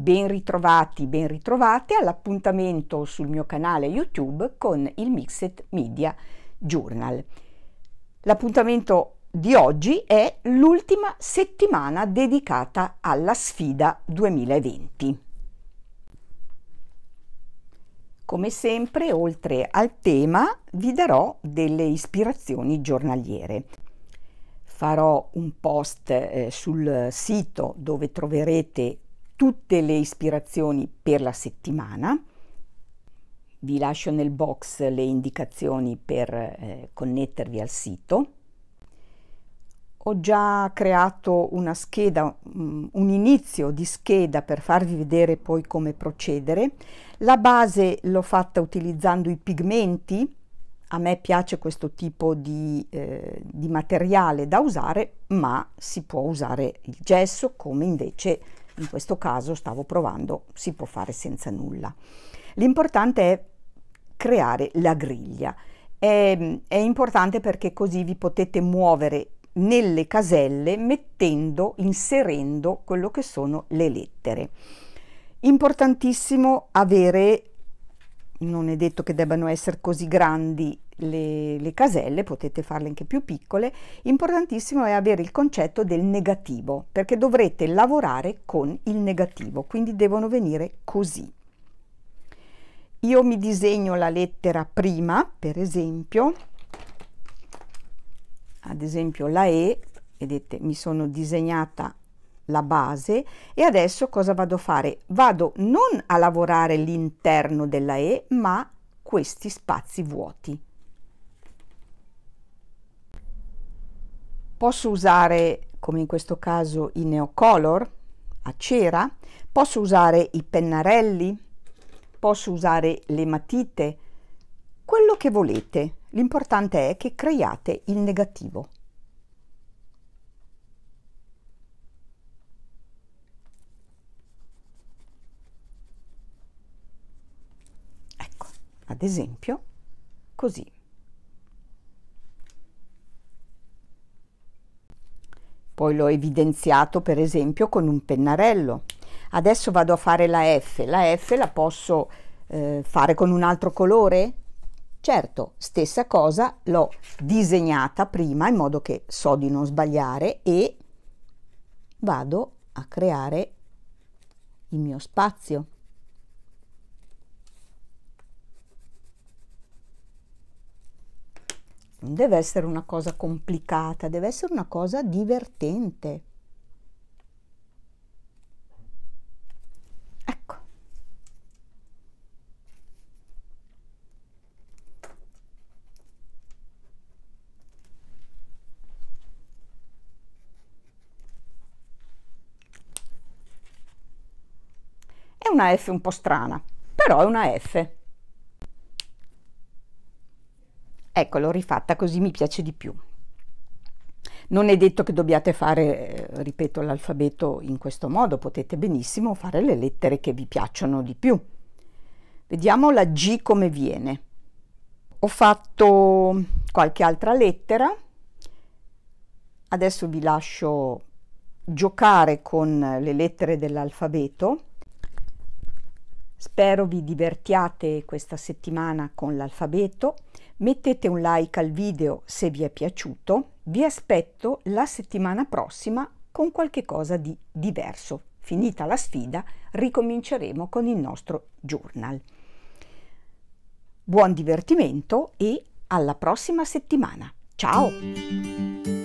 Ben ritrovati, ben ritrovate all'appuntamento sul mio canale YouTube con il Mixed Media Journal. L'appuntamento di oggi è l'ultima settimana dedicata alla sfida 2020. Come sempre, oltre al tema, vi darò delle ispirazioni giornaliere. Farò un post eh, sul sito dove troverete tutte le ispirazioni per la settimana. Vi lascio nel box le indicazioni per eh, connettervi al sito ho già creato una scheda, mm, un inizio di scheda per farvi vedere poi come procedere. La base l'ho fatta utilizzando i pigmenti, a me piace questo tipo di, eh, di materiale da usare, ma si può usare il gesso come invece in questo caso stavo provando, si può fare senza nulla. L'importante è creare la griglia. È, è importante perché così vi potete muovere nelle caselle mettendo, inserendo quello che sono le lettere. Importantissimo avere, non è detto che debbano essere così grandi le, le caselle, potete farle anche più piccole, importantissimo è avere il concetto del negativo, perché dovrete lavorare con il negativo, quindi devono venire così. Io mi disegno la lettera prima, per esempio, ad esempio la E, vedete mi sono disegnata la base e adesso cosa vado a fare? Vado non a lavorare l'interno della E ma questi spazi vuoti. Posso usare come in questo caso i neocolor a cera, posso usare i pennarelli, posso usare le matite, quello che volete. L'importante è che creiate il negativo. Ecco, ad esempio, così. Poi l'ho evidenziato per esempio con un pennarello. Adesso vado a fare la F. La F la posso eh, fare con un altro colore? Certo, stessa cosa, l'ho disegnata prima in modo che so di non sbagliare e vado a creare il mio spazio. Non deve essere una cosa complicata, deve essere una cosa divertente. una F un po' strana, però è una F. Ecco, l'ho rifatta così mi piace di più. Non è detto che dobbiate fare, eh, ripeto, l'alfabeto in questo modo, potete benissimo fare le lettere che vi piacciono di più. Vediamo la G come viene. Ho fatto qualche altra lettera, adesso vi lascio giocare con le lettere dell'alfabeto Spero vi divertiate questa settimana con l'alfabeto, mettete un like al video se vi è piaciuto, vi aspetto la settimana prossima con qualche cosa di diverso. Finita la sfida, ricominceremo con il nostro journal. Buon divertimento e alla prossima settimana. Ciao!